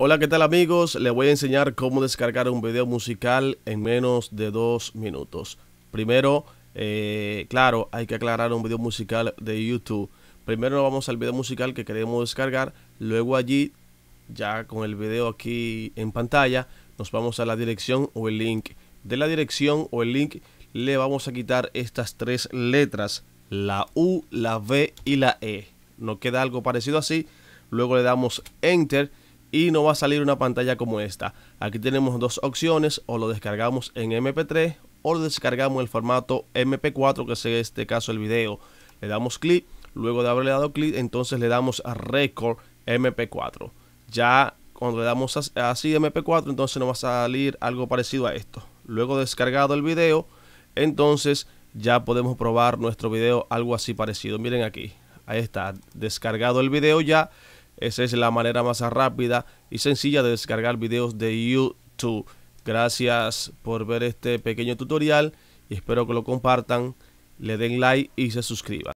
Hola, ¿qué tal amigos? Les voy a enseñar cómo descargar un video musical en menos de dos minutos. Primero, eh, claro, hay que aclarar un video musical de YouTube. Primero vamos al video musical que queremos descargar, luego allí, ya con el video aquí en pantalla, nos vamos a la dirección o el link. De la dirección o el link le vamos a quitar estas tres letras, la U, la V y la E. Nos queda algo parecido así, luego le damos Enter y no va a salir una pantalla como esta. Aquí tenemos dos opciones, o lo descargamos en MP3 o descargamos el formato MP4, que es en este caso el video. Le damos clic, luego de haberle dado clic, entonces le damos a Record MP4. Ya cuando le damos así MP4, entonces nos va a salir algo parecido a esto. Luego descargado el video, entonces ya podemos probar nuestro video algo así parecido. Miren aquí, ahí está, descargado el video ya esa es la manera más rápida y sencilla de descargar videos de YouTube. Gracias por ver este pequeño tutorial y espero que lo compartan, le den like y se suscriban.